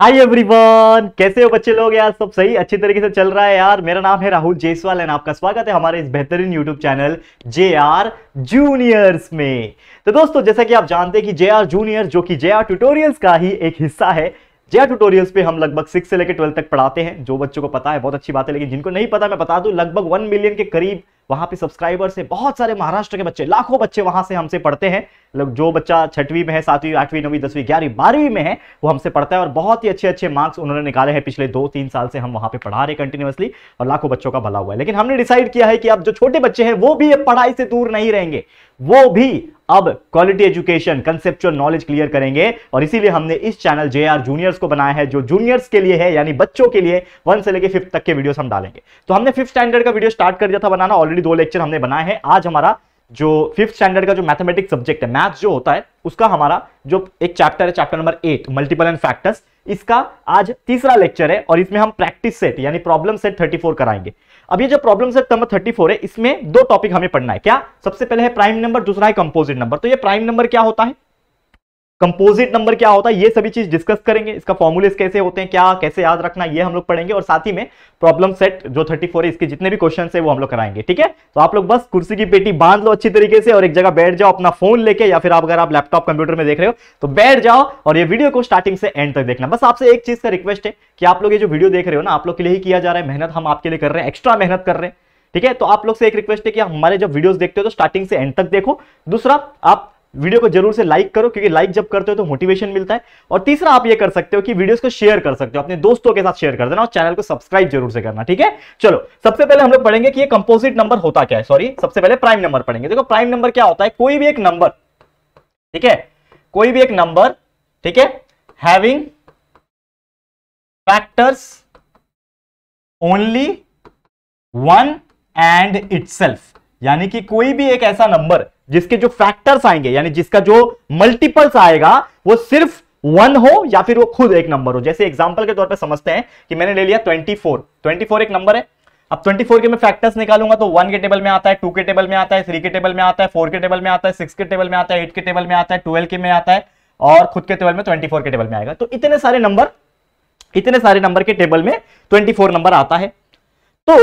hi everyone कैसे हो बच्चे लोग यार सब सही अच्छी तरीके से चल रहा है यार मेरा नाम है राहुल जयसवाल एंड आपका स्वागत है हमारे इस बेहतरीन YouTube channel J R juniors में तो दोस्तों जैसा कि आप जानते हैं कि जे आर जूनियर जो कि जे आर ट्यूटोरियल्स का ही एक हिस्सा है जे आर ट्यूटोरियल्स पे हम लगभग सिक्स से लेकर ट्वेल्थ तक पढ़ाते हैं जो बच्चों को पता है बहुत अच्छी बात है लेकिन जिनको नहीं पता मैं बता दूं लगभग वन मिलियन के करीब वहां पे सब्सक्राइबर्स है बहुत सारे महाराष्ट्र के बच्चे लाखों बच्चे वहां से हमसे पढ़ते हैं लोग मतलब जो बच्चा छठवीं में है सातवीं आठवीं नौवीं दसवीं ग्यारहवीं बारहवीं में है वो हमसे पढ़ता है और बहुत ही अच्छे अच्छे मार्क्स उन्होंने निकाले हैं पिछले दो तीन साल से हम वहां पर पढ़ा रहे कंटिन्यूसली और लाखों बच्चों का भला हुआ है लेकिन हमने डिसाइड किया है कि अब जो छोटे बच्चे हैं वो भी पढ़ाई से दूर नहीं रहेंगे वो भी अब quality education conceptual knowledge clear करेंगे और इसीलिए हमने इस चैनल जे आर जूनियर्स को बनाया है जो जूनियर्स के लिए है यानी बच्चों के लिए वन से लेकर फिफ्थ तक के वीडियोस हम डालेंगे तो हमने फिफ्थ स्टैंडर्ड का वीडियो स्टार्ट कर दिया था बनाना ऑलरेडी दो लेक्चर हमने बनाए हैं आज हमारा जो फिफ्थ स्टैंडर्ड का जो मैथमेटिक्स सब्जेक्ट है मैथ्स जो होता है उसका हमारा जो एक चैप्टर है chapter number eight multiple and factors इसका आज तीसरा लेक्चर है और इसमें हम प्रैक्टिस सेट यानी प्रॉब्लम सेट 34 कराएंगे अब ये जो प्रॉब्लम सर नंबर 34 है इसमें दो टॉपिक हमें पढ़ना है क्या सबसे पहले है प्राइम नंबर दूसरा है कंपोजिट नंबर तो ये प्राइम नंबर क्या होता है कंपोजिट नंबर क्या होता है ये सभी चीज डिस्कस करेंगे इसका फॉर्मुलेस कैसे होते हैं क्या कैसे याद रखना ये हम लोग पढ़ेंगे और साथ ही में प्रॉब्लम सेट जो 34 है इसके जितने भी क्वेश्चन है वो हम लोग कराएंगे ठीक है तो आप लोग बस कुर्सी की पेटी बांध लो अच्छी तरीके से और एक जगह बैठ जाओ अपना फोन लेके या फिर आप अगर आप लैपटॉप कंप्यूटर में देख रहे हो तो बैठ जाओ और ये वीडियो को स्टार्टिंग से एंड तक देखना बस आपसे एक चीज का रिक्वेस्ट है कि आप लोग ये जो वीडियो देख रहे हो ना आप लोग के लिए ही किया जा रहा है मेहनत हम आपके लिए कर रहे हैं एक्स्ट्रा मेहनत कर रहे हैं ठीक है तो आप लोग से एक रिक्वेस्ट है कि हमारे जब वीडियोस देखते हो तो स्टार्टिंग से एंड तक देखो दूसरा आप वीडियो को जरूर से लाइक करो क्योंकि लाइक जब करते हो तो मोटिवेशन मिलता है और तीसरा आप ये कर सकते हो कि वीडियोस को शेयर कर सकते हो अपने दोस्तों के साथ शेयर कर देना और चैनल को सब्सक्राइब जरूर से करना ठीक है चलो सबसे पहले हम लोग पढ़ेंगे कि ये कंपोजिट नंबर होता क्या है सॉरी सबसे पहले प्राइम नंबर पढ़ेंगे देखो प्राइम नंबर क्या होता है कोई भी एक नंबर ठीक है कोई भी एक नंबर ठीक है having factors only one and itself यानी कि कोई भी एक ऐसा नंबर जिसके जो फैक्टर्स आएंगे यानी जिसका जो मल्टीपल्स आएगा वो सिर्फ वन हो या फिर वो खुद एक नंबर हो जैसे एग्जाम्पल के तौर पर समझते हैं कि मैंने ले लिया ट्वेंटी फोर ट्वेंटी फोर एक नंबर है अब 24 के मैं फैक्टर्स निकालूंगा तो वन के टेबल में आता है टू के टेबल में आता है थ्री के टेबल में आता है फोर के टेबल में आता है सिक्स के टेबल में आता है एट के टेबल में आता है ट्वेल्व के में आता है और खुद के टेबल में 24 के टेबल में आएगा तो इतने सारे नंबर इतने सारे नंबर के टेबल में 24 नंबर आता है तो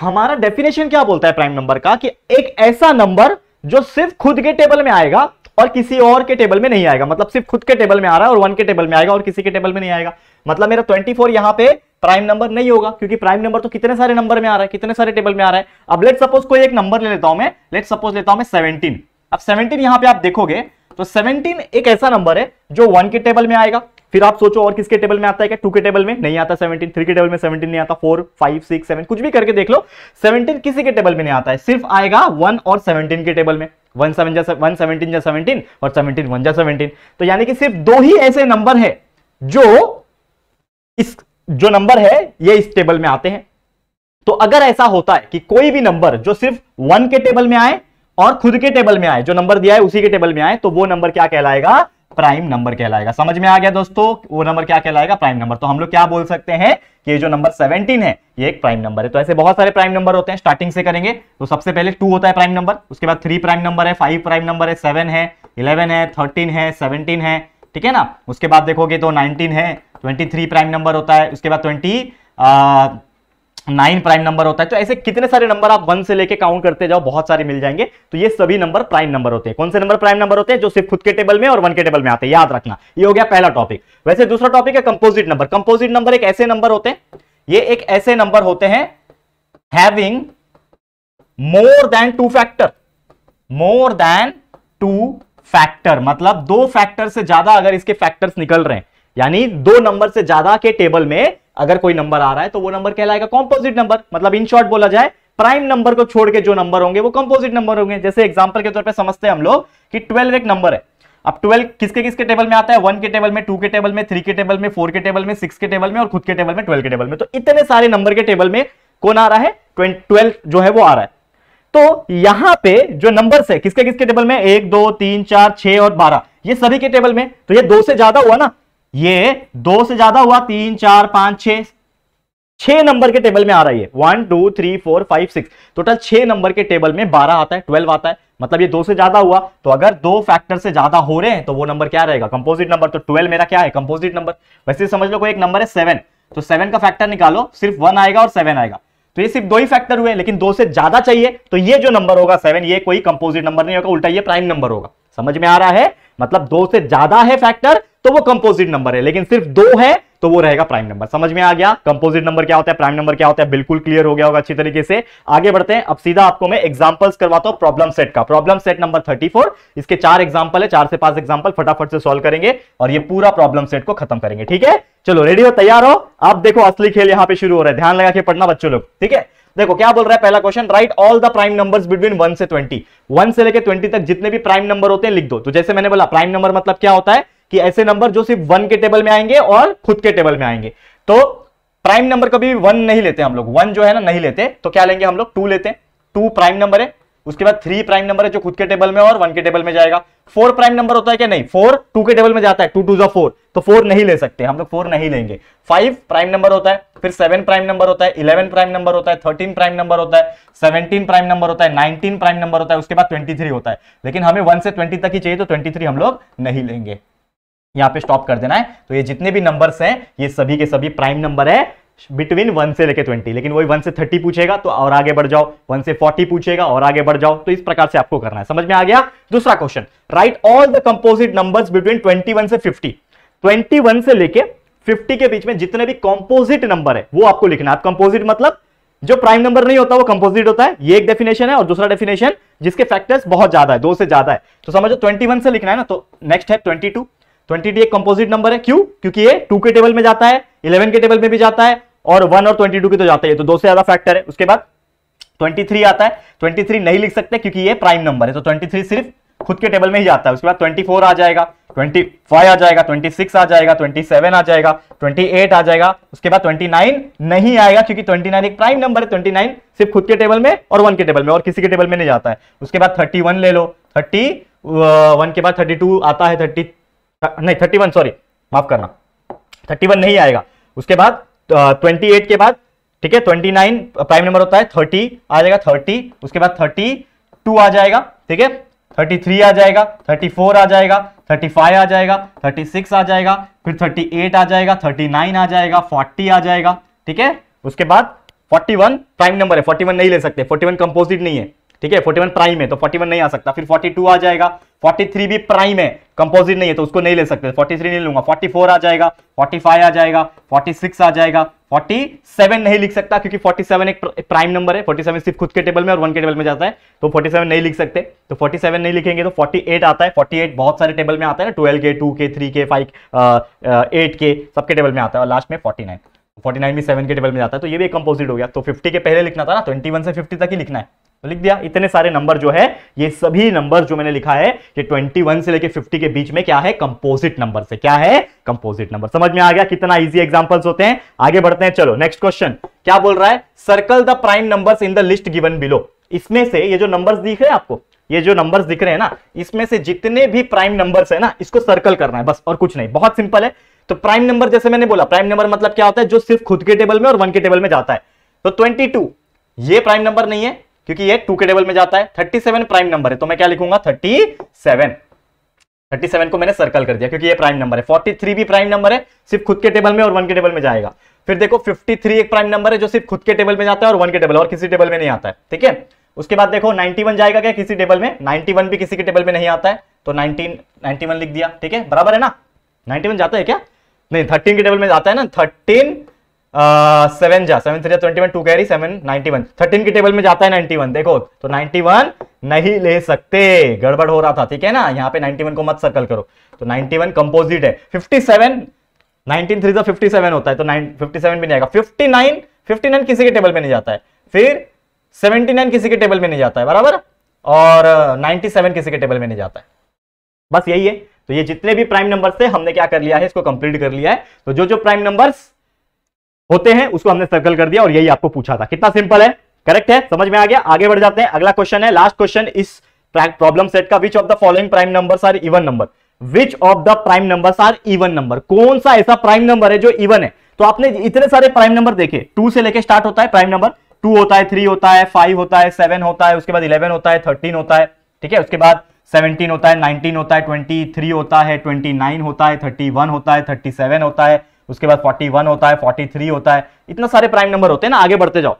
हमारा डेफिनेशन क्या बोलता है प्राइम नंबर का कि एक ऐसा नंबर जो सिर्फ खुद के टेबल में आएगा और किसी और के टेबल में नहीं आएगा मतलब सिर्फ खुद के टेबल में आ रहा है और वन के टेबल में आएगा और किसी के टेबल में नहीं आएगा मतलब मेरा ट्वेंटी फोर यहां पर प्राइम नंबर नहीं होगा क्योंकि प्राइम नंबर तो कितने सारे नंबर में आ रहा है कितने सारे टेबल में आ रहा है अब लेट सपोज कोई एक नंबर ले लेता हूं मैं लेट सपोज लेता हूं मैं सेवनटीन अब सेवनटीन यहां पर आप देखोगे तो सेवनटीन एक ऐसा नंबर है जो वन के टेबल में आएगा फिर आप सोचो और किसके टेबल में आता है क्या टू के टेबल में नहीं आता सेवनटीन थ्री के टेबल में सेवनटीन नहीं आता फोर फाइव सिक्स सेवन कुछ भी करके देख लो सेवनटीन किसी के टेबल में नहीं आता है सिर्फ आएगा वन और सेवनटीन के टेबल में वन सेवन जा वन सेवनटीन जा सेवनटीन और सेवनटीन वन जा सेवनटीन तो यानी कि सिर्फ दो ही ऐसे नंबर है जो इस जो नंबर है ये इस टेबल में आते हैं तो अगर ऐसा होता है कि कोई भी नंबर जो सिर्फ वन के टेबल में आए और खुद के टेबल में आए जो नंबर दिया है उसी के टेबल में आए तो वो नंबर क्या कहलाएगा प्राइम नंबर कहलाएगा समझ में आ गया दोस्तों वो नंबर क्या कहलाएगा प्राइम नंबर तो हम लोग क्या बोल सकते हैं कि जो नंबर 17 है ये एक प्राइम नंबर है तो ऐसे बहुत सारे प्राइम नंबर होते हैं स्टार्टिंग से करेंगे तो सबसे पहले टू होता है प्राइम नंबर उसके बाद थ्री प्राइम नंबर है फाइव प्राइम नंबर है सेवन है इलेवन है थर्टीन है सेवनटीन है ठीक है ना उसके बाद देखोगे तो नाइनटीन है ट्वेंटी प्राइम नंबर होता है उसके बाद ट्वेंटी नाइन प्राइम नंबर होता है तो ऐसे कितने सारे नंबर आप वन से लेके काउंट करते जाओ बहुत सारे मिल जाएंगे तो ये सभी नंबर प्राइम नंबर होते हैं कौन से नंबर प्राइम नंबर होते हैं जो सिर्फ खुद के टेबल में और वन के टेबल में आते हैं याद रखना ये हो गया पहला टॉपिक वैसे दूसरा टॉपिक है कंपोजिट नंबर कंपोजिट नंबर एक ऐसे नंबर होते हैं ये एक ऐसे नंबर होते हैं having more than two factor more than two factor मतलब दो फैक्टर से ज्यादा अगर इसके फैक्टर्स निकल रहे हैं यानी दो नंबर से ज्यादा के टेबल में अगर कोई नंबर आ रहा है तो वो नंबर कहलाएगा कॉम्पोजिट नंबर मतलब इन शॉर्ट बोला जाए प्राइम नंबर को छोड़ के जो नंबर होंगे वो कंपोजिट नंबर होंगे जैसे एग्जाम्पल के तौर पर समझते हैं हम लोग कि ट्वेल्व एक नंबर है अब ट्वेल्व किसके किसके टेबल में आता है वन के टेबल में टू के टेबल में थ्री के टेबल में फोर के टेबल में सिक्स के टेबल में और खुद के टेबल में ट्वेल्व के टेबल में तो इतने सारे नंबर के टेबल में कौन आ रहा है ट्वेल्व जो है वो आ रहा है तो यहां पे जो नंबर है किसके किसके टेबल में एक दो तीन चार छह और बारह ये सभी के टेबल में तो ये दो से ज्यादा हुआ ना ये दो से ज्यादा हुआ तीन चार पांच छह छह नंबर के टेबल में आ रही है one two three four five six total छह नंबर के टेबल में बारह आता है ट्वेल्व आता है मतलब ये दो से ज्यादा हुआ तो अगर दो फैक्टर से ज्यादा हो रहे हैं तो वो नंबर क्या रहेगा कंपोजिट नंबर तो ट्वेल्व मेरा क्या है कंपोजिट नंबर वैसे समझ लो कोई एक नंबर है सेवन तो सेवन का फैक्टर निकालो सिर्फ वन आएगा और सेवन आएगा तो ये सिर्फ दो ही फैक्टर हुए लेकिन दो से ज्यादा चाहिए तो ये जो नंबर होगा सेवन ये कोई कंपोजिट नंबर नहीं होगा उल्टा ये प्राइम नंबर होगा समझ में आ रहा है मतलब दो से ज्यादा है फैक्टर तो वो कंपोजिट नंबर है लेकिन सिर्फ दो है तो वो रहेगा प्राइम नंबर समझ में आ गया कंपोजिट नंबर क्या होता है प्राइम नंबर क्या होता है बिल्कुल क्लियर हो गया होगा अच्छी तरीके से आगे बढ़ते हैं अब सीधा आपको मैं एग्जांपल्स करवाता हूं प्रॉब्लम सेट का प्रॉब्लम सेट नंबर 34 इसके चार एग्जांपल है चार से पांच एग्जांपल फटाफट से सॉल्व करेंगे और ये पूरा प्रॉब्लम सेट को खत्म करेंगे ठीक है चलो रेडी हो तैयार हो आप देखो असली खेल यहां पर शुरू हो रहा है ध्यान लगा के पढ़ना बच्चों लोग ठीक है देखो क्या बोल रहा है पहला question write all the prime numbers between one से ट्वेंटी वन से लेकर ट्वेंटी तक जितने भी प्राइम नंबर होते हैं लिख दो तो जैसे मैंने बोला प्राइम नंबर मतलब क्या होता है कि ऐसे नंबर जो सिर्फ वन के टेबल में आएंगे और खुद के टेबल में आएंगे तो प्राइम नंबर कभी वन नहीं लेते हम लोग वन जो है ना नहीं लेते तो क्या लेंगे हम लोग टू लेते हैं टू प्राइम नंबर है उसके बाद थ्री प्राइम नंबर है जो खुद के टेबल में और वन के टेबल में जाएगा फोर प्राइम नंबर होता है क्या नहीं फोर टू के टेबल में जाता है टू टू जो फोर तो फोर नहीं ले सकते हम लोग फोर नहीं लेंगे फाइव प्राइम नंबर होता है फिर सेवन प्राइम नंबर होता है इलेवन प्राइम नंबर होता है थर्टीन प्राइम नंबर होता है सेवनटीन प्राइम नंबर होता है नाइनटीन प्राइम नंबर होता है उसके बाद ट्वेंटी थ्री होता है लेकिन हमें वन से ट्वेंटी तक ही चाहिए तो ट्वेंटी थ्री हम लोग नहीं लेंगे यहाँ पे स्टॉप कर देना है तो ये जितने भी नंबर्स हैं ये सभी के सभी प्राइम नंबर है बिटवीन वन से लेके ट्वेंटी लेकिन वही वन से थर्टी पूछेगा तो और आगे बढ़ जाओ वन से फोर्टी पूछेगा और आगे बढ़ जाओ तो इस प्रकार से आपको करना है समझ में आ गया दूसरा question write all the composite number between twenty से फिफ्टी ट्वेंटी से लेके फिफ्टी के बीच में जितने भी कंपोजिट नंबर है वो आपको लिखना है आप कंपोजिट मतलब जो प्राइम नंबर नहीं होता वो कंपोजिट होता है ये एक डेफिनेशन है और दूसरा डेफिनेशन जिसके फैक्टर्स बहुत ज्यादा है दो से ज्यादा है तो समझो 21 से लिखना है ना तो नेक्स्ट है 22 22 एक कंपोजिट नंबर है क्यों क्योंकि ये 2 के टेबल में जाता है 11 के टेबल में भी जाता है और वन और ट्वेंटी टू की तो जाते हैं तो दो से ज्यादा फैक्टर है उसके बाद ट्वेंटी थ्री आता है ट्वेंटी थ्री नहीं लिख सकते क्योंकि ये प्राइम नंबर है तो ट्वेंटी थ्री सिर्फ खुद के टेबल में ही जाता है उसके बाद ट्वेंटी फोर आ जाएगा ट्वेंटी फाइव आ जाएगा ट्वेंटी सिक्स आ जाएगा ट्वेंटी सेवन आ जाएगा ट्वेंटी एट आ जाएगा उसके बाद ट्वेंटी नाइन नहीं आएगा क्योंकि ट्वेंटी नाइन एक प्राइम नंबर है ट्वेंटी नाइन सिर्फ खुद के टेबल में और वन के टेबल में और किसी के टेबल में नहीं जाता है उसके बाद 31 ले लो थर्टी वन uh, के बाद 32 आता है थर्टी नहीं 31 सॉरी माफ करना 31 नहीं आएगा उसके बाद ट्वेंटी एट के बाद ठीक है ट्वेंटी नाइन प्राइम नंबर होता है थर्टी आ जाएगा थर्टी उसके बाद थर्टी टू आ जाएगा ठीक है थर्टी थ्री आ जाएगा थर्टी फोर आ जाएगा थर्टी फाइव आ जाएगा थर्टी सिक्स आ जाएगा फिर थर्टी एट आ जाएगा थर्टी नाइन आ जाएगा फोर्टी आ जाएगा ठीक है उसके बाद फोर्टी वन प्राइम नंबर है फोर्टी वन नहीं ले सकते फोर्टी वन कंपोजिट नहीं है ठीक है फोर्टी वन प्राइम है तो फोर्टी वन नहीं आ सकता फिर फोर्टी टू आ जाएगा थ्री भी प्राइम है कंपोजिट नहीं है तो उसको नहीं ले सकते 43 नहीं लूंगा 44 आ जाएगा 45 आ जाएगा 46 आ जाएगा 47 नहीं लिख सकता क्योंकि 47 एक प्राइम नंबर है 47 सिर्फ खुद के टेबल में और वन के टेबल में जाता है तो 47 नहीं लिख सकते तो 47 नहीं लिखेंगे तो 48 आता है 48 बहुत सारे टेबल में आता है ना ट्वेल्व के टू के थ्री के फाइव एट के सबके टेबल में आता है और लास्ट में फोर्टी 49 भी 7 के टेबल में जाता है तो ये भी कंपोजिट हो गया तो 50 के पहले लिखना था ना 21 से 50 तक ही लिखना है तो लिख दिया इतने सारे नंबर जो है ये सभी नंबर जो मैंने लिखा है ये 21 से लेके 50 के बीच में क्या है कंपोजिट नंबर से क्या है कंपोजिट नंबर समझ में आ गया कितना इजी एग्जांपल्स होते हैं आगे बढ़ते हैं चलो नेक्स्ट क्वेश्चन क्या बोल रहा है circle the prime numbers in the list given below इसमें से ये जो नंबर दिख रहे हैं आपको ये जो नंबर दिख रहे हैं ना इसमें से जितने भी प्राइम नंबर है ना इसको सर्कल करना है बस और कुछ नहीं बहुत सिंपल है तो प्राइम नंबर जैसे मैंने बोला प्राइम नंबर मतलब क्या होता है जो सिर्फ खुद के टेबल में और वन के टेबल में जाता है तो ट्वेंटी ये प्राइम नंबर नहीं है क्योंकि ये टू के टेबल में जाता है थर्टी सेवन प्राइम नंबर है तो मैं क्या लिखूंगा थर्टी सेवन थर्टी सेवन को मैंने सर्कल कर दिया क्योंकि ये प्राइम नंबर है फोर्टी थ्री भी प्राइम नंबर है सिर्फ खुद के टेबल में और वन के टेबल में जाएगा फिर देखो फिफ्टी थ्री एक प्राइम नंबर है जो सिर्फ खुद के टेबल में जाता है और वन के टेबल और किसी टेबल में नहीं आता है ठीक है उसके बाद देखो 91 जाएगा क्या किसी टेबल में 91 भी किसी के टेबल में नहीं आता है तो 19 91 लिख दिया ठीक है बराबर है ना 91 जाता है क्या नहीं थर्टीन के टेबल में जाता है ना 13 सेवन जा seven three twenty one two carry seven ninety one thirteen की टेबल में जाता है नाइनटी वन देखो तो नाइनटी वन नहीं ले सकते गड़बड़ हो रहा था ठीक है ना यहाँ पे नाइनटी वन को मत सर्कल करो तो नाइनटी वन कंपोजिट है फिफ्टी सेवन नाइनटीन थ्री जो फिफ्टी सेवन होता है तो नाइन फिफ्टी सेवन भी नहीं आएगा फिफ्टी नाइन फिफ्टी नाइन किसी के टेबल में नहीं जाता है फिर सेवेंटी नाइन किसी के टेबल में नहीं जाता है बराबर और नाइनटी सेवन किसी के टेबल में नहीं जाता है बस यही है तो ये जितने भी प्राइम नंबर थे हमने क्या कर लिया है इसको कंप्लीट कर लिया है तो जो जो प्राइम नंबर्स होते हैं उसको हमने सर्कल कर दिया और यही आपको पूछा था कितना सिंपल है करेक्ट है समझ में आ गया आगे बढ़ जाते हैं अगला क्वेश्चन है लास्ट क्वेश्चन इस प्रॉब्लम सेट का which of the following prime number are even number which of the prime number are even number कौन सा ऐसा प्राइम नंबर है जो इवन है तो आपने इतने सारे प्राइम नंबर देखे टू से लेकर स्टार्ट होता है प्राइम नंबर टू होता है थ्री होता है फाइव होता है सेवन होता है उसके बाद इलेवन होता है थर्टीन होता है ठीक है उसके बाद सेवनटीन होता है नाइनटीन होता है ट्वेंटी थ्री होता है ट्वेंटी नाइन होता है थर्टी वन होता है थर्टी सेवन होता है उसके बाद 41 होता है 43 होता है इतना सारे प्राइम नंबर होते हैं ना आगे बढ़ते जाओ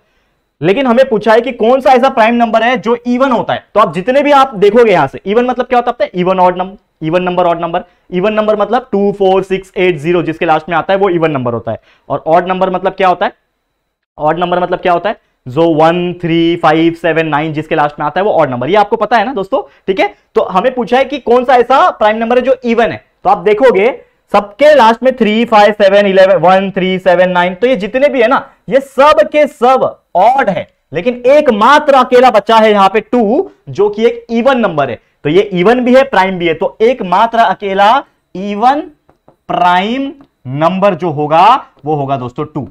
लेकिन हमें पूछा है कि कौन सा ऐसा प्राइम नंबर है जो इवन होता है तो आप जितने भी आप देखोगे यहां से इवन मतलब क्या होता है even odd number even number odd number even number मतलब two four six eight zero जिसके लास्ट में आता है वो इवन नंबर होता है और ऑड नंबर मतलब क्या होता है ऑड नंबर मतलब क्या होता है जो one three five seven nine जिसके लास्ट में आता है वो ऑड नंबर ये आपको पता है ना दोस्तों ठीक है तो हमें पूछा है कि कौन सा ऐसा प्राइम नंबर है जो इवन है तो आप देखोगे सबके लास्ट में three five seven eleven one three seven nine तो ये जितने भी है ना ये सब के सब ऑड है लेकिन एकमात्र अकेला बच्चा है यहां पे टू जो कि एक इवन नंबर है तो ये इवन भी है प्राइम भी है तो एकमात्र अकेला इवन प्राइम नंबर जो होगा वो होगा दोस्तों to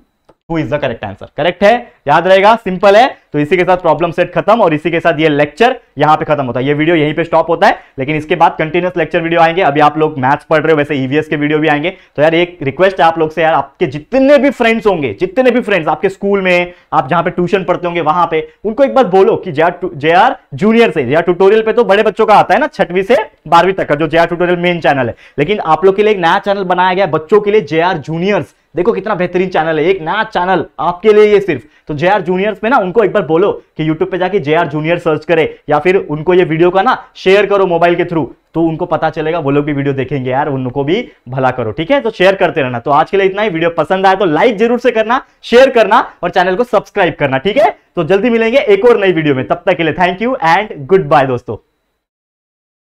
who is the correct answer correct है याद रहेगा सिंपल है तो इसी के साथ प्रॉब्लम सेट खत्म और इसी के साथ ये लेक्चर यहाँ पे खत्म होता है ये वीडियो यहीं पे स्टॉप होता है लेकिन इसके बाद कंटिन्यूस लेक्चर वीडियो आएंगे अभी आप लोग मैथ्स पढ़ रहे हो वैसे ईवीएस e के वीडियो भी आएंगे तो यार एक रिक्वेस्ट है आप लोग से यार आपके जितने भी फ्रेंड्स होंगे जितने भी फ्रेंड्स आपके स्कूल में आप जहाँ पे ट्यूशन पढ़ते होंगे वहां पे उनको एक बार बोलो कि जे आर जूनियर से जे ट्यूटोरियल पे तो बड़े बच्चों का आता है ना छठवीं से बारहवीं तक का जो जे ट्यूटोरियल मेन चैनल है लेकिन आप लोग के लिए एक नया चैनल बनाया गया बच्चों के लिए जे आर जूनियर्स देखो कितना बेहतरीन चैनल है एक नया चैनल आपके लिए ये सिर्फ तो जे आर जूनियर्स में ना उनको एक बार बोलो कि यूट्यूब पे जाके जे आर जूनियर सर्च करे या फिर उनको ये वीडियो का ना शेयर करो मोबाइल के थ्रू तो उनको पता चलेगा वो लोग भी वीडियो देखेंगे यार उनको भी भला करो ठीक है तो शेयर करते रहना तो आज के लिए इतना ही वीडियो पसंद आए तो लाइक जरूर से करना शेयर करना और चैनल को सब्सक्राइब करना ठीक है तो जल्दी मिलेंगे एक और नई वीडियो में तब तक के लिए thank you and goodbye दोस्तों